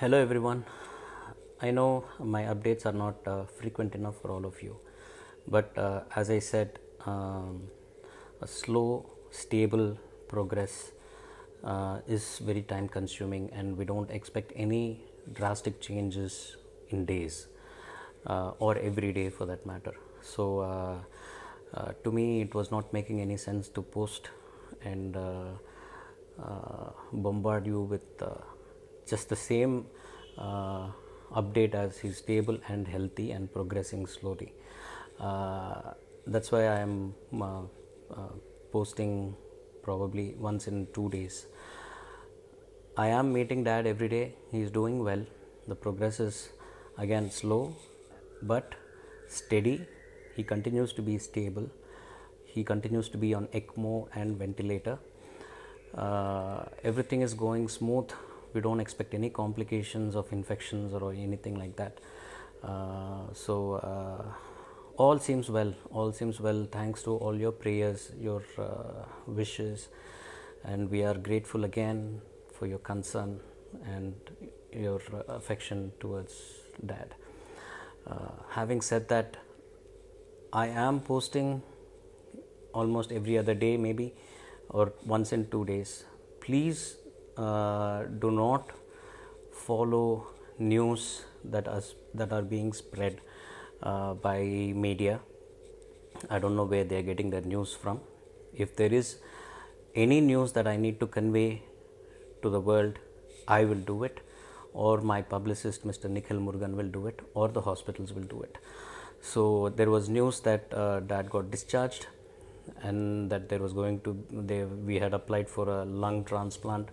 hello everyone i know my updates are not uh, frequent enough for all of you but uh, as i said um, a slow stable progress uh, is very time consuming and we don't expect any drastic changes in days uh, or every day for that matter so uh, uh, to me it was not making any sense to post and bombard you with just the same uh, update as he's stable and healthy and progressing slowly. Uh, that's why I am uh, uh, posting probably once in two days. I am meeting dad every day. He's doing well. The progress is again slow but steady. He continues to be stable. He continues to be on ECMO and ventilator. Uh, everything is going smooth we don't expect any complications of infections or anything like that. Uh, so uh, all seems well all seems well thanks to all your prayers your uh, wishes and we are grateful again for your concern and your affection towards dad uh, having said that i am posting almost every other day maybe or once in two days please uh, do not follow news that are that are being spread uh, by media i don't know where they are getting their news from if there is any news that i need to convey to the world i will do it or my publicist mr nikhil murgan will do it or the hospitals will do it so there was news that uh, dad got discharged and that there was going to they we had applied for a lung transplant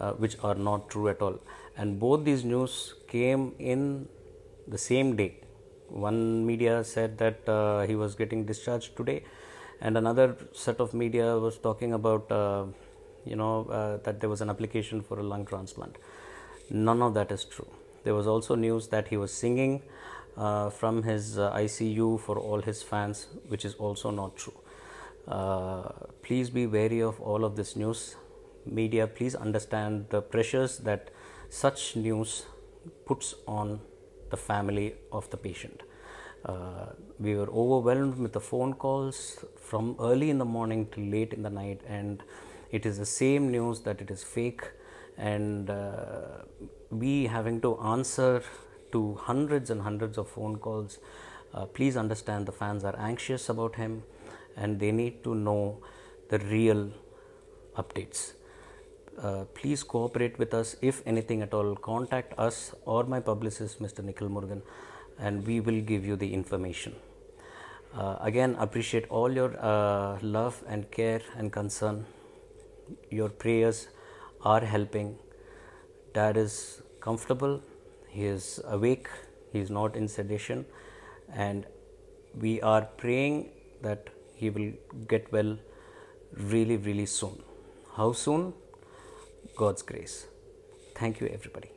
uh, which are not true at all. And both these news came in the same day. One media said that uh, he was getting discharged today, and another set of media was talking about, uh, you know, uh, that there was an application for a lung transplant. None of that is true. There was also news that he was singing uh, from his uh, ICU for all his fans, which is also not true. please be wary of all of this news media please understand the pressures that such news puts on the family of the patient. Uh, we were overwhelmed with the phone calls from early in the morning till late in the night, and it is the same news that it is fake, and uh, we having to answer to hundreds and hundreds of phone calls. Uh, please understand the fans are anxious about him, and they need to know the real updates. Uh, please cooperate with us if anything at all contact us or my publicist mr nikhil morgan and we will give you the information uh, again appreciate all your uh, love and care and concern your prayers are helping dad is comfortable he is awake he is not in sedation and we are praying that he will get well really really soon how soon God's grace. Thank you, everybody.